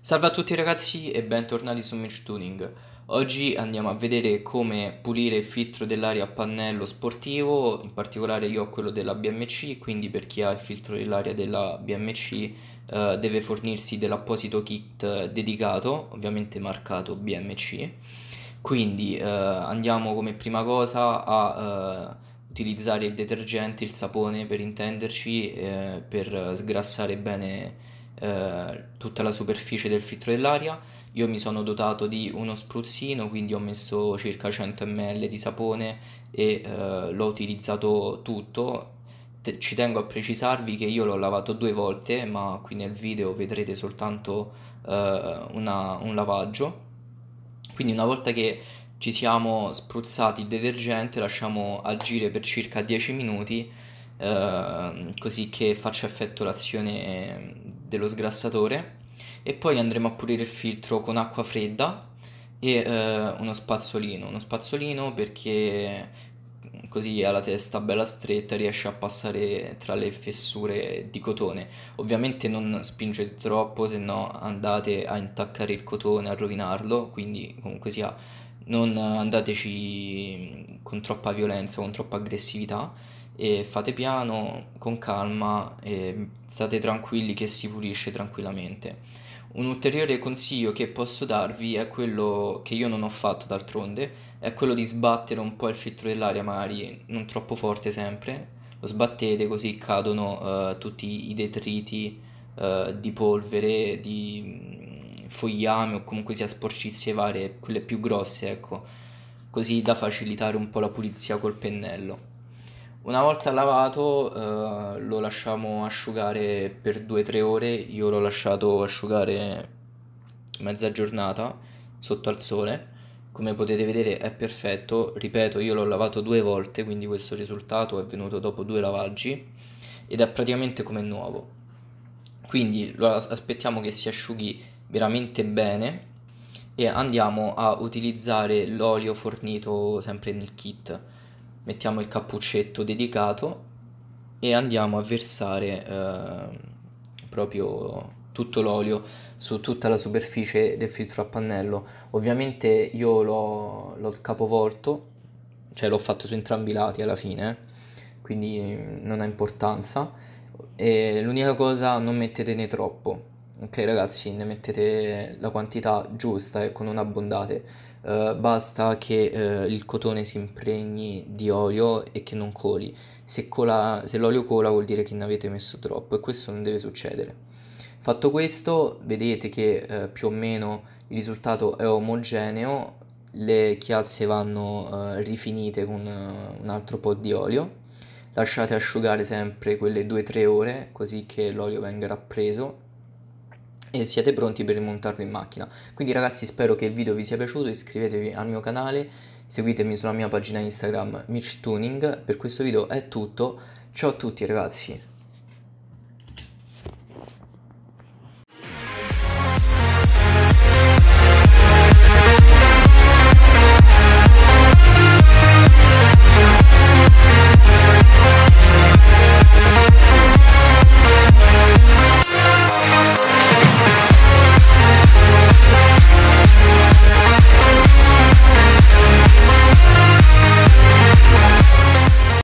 Salve a tutti ragazzi e bentornati su Mitch Tuning. Oggi andiamo a vedere come pulire il filtro dell'aria a pannello sportivo, in particolare io ho quello della BMC, quindi per chi ha il filtro dell'aria della BMC eh, deve fornirsi dell'apposito kit dedicato, ovviamente marcato BMC quindi eh, andiamo come prima cosa a eh, utilizzare il detergente, il sapone per intenderci, eh, per sgrassare bene eh, tutta la superficie del filtro dell'aria. Io mi sono dotato di uno spruzzino, quindi ho messo circa 100 ml di sapone e eh, l'ho utilizzato tutto. Te- ci tengo a precisarvi che io l'ho lavato due volte, ma qui nel video vedrete soltanto eh, una, un lavaggio quindi una volta che ci siamo spruzzati il detergente lasciamo agire per circa 10 minuti eh, così che faccia effetto l'azione dello sgrassatore e poi andremo a pulire il filtro con acqua fredda e eh, uno spazzolino, uno spazzolino perché così ha la testa bella stretta riesce a passare tra le fessure di cotone. Ovviamente non spingete troppo, se no andate a intaccare il cotone, a rovinarlo, quindi comunque sia non andateci con troppa violenza, con troppa aggressività e fate piano, con calma e state tranquilli che si pulisce tranquillamente. Un ulteriore consiglio che posso darvi è quello che io non ho fatto d'altronde, è quello di sbattere un po' il filtro dell'aria, magari non troppo forte sempre, lo sbattete così cadono uh, tutti i detriti uh, di polvere, di mm, fogliame o comunque sia sporcizie varie, quelle più grosse, ecco, così da facilitare un po' la pulizia col pennello. Una volta lavato eh, lo lasciamo asciugare per 2-3 ore, io l'ho lasciato asciugare mezza giornata sotto al sole, come potete vedere è perfetto, ripeto io l'ho lavato due volte quindi questo risultato è venuto dopo due lavaggi ed è praticamente come nuovo, quindi lo aspettiamo che si asciughi veramente bene e andiamo a utilizzare l'olio fornito sempre nel kit mettiamo il cappuccetto dedicato e andiamo a versare eh, proprio tutto l'olio su tutta la superficie del filtro a pannello. Ovviamente io l'ho, l'ho capovolto, cioè l'ho fatto su entrambi i lati alla fine, eh, quindi non ha importanza. E l'unica cosa, non mettetene troppo ok ragazzi ne mettete la quantità giusta e eh, non abbondate uh, basta che uh, il cotone si impregni di olio e che non coli se, cola, se l'olio cola vuol dire che ne avete messo troppo e questo non deve succedere fatto questo vedete che uh, più o meno il risultato è omogeneo le chiazze vanno eh, rifinite con un altro po' di olio lasciate asciugare sempre quelle 2-3 ore così che l'olio venga rappreso e siete pronti per rimontarlo in macchina. Quindi ragazzi spero che il video vi sia piaciuto, iscrivetevi al mio canale, seguitemi sulla mia pagina Instagram MitchTuning. Per questo video è tutto, ciao a tutti ragazzi!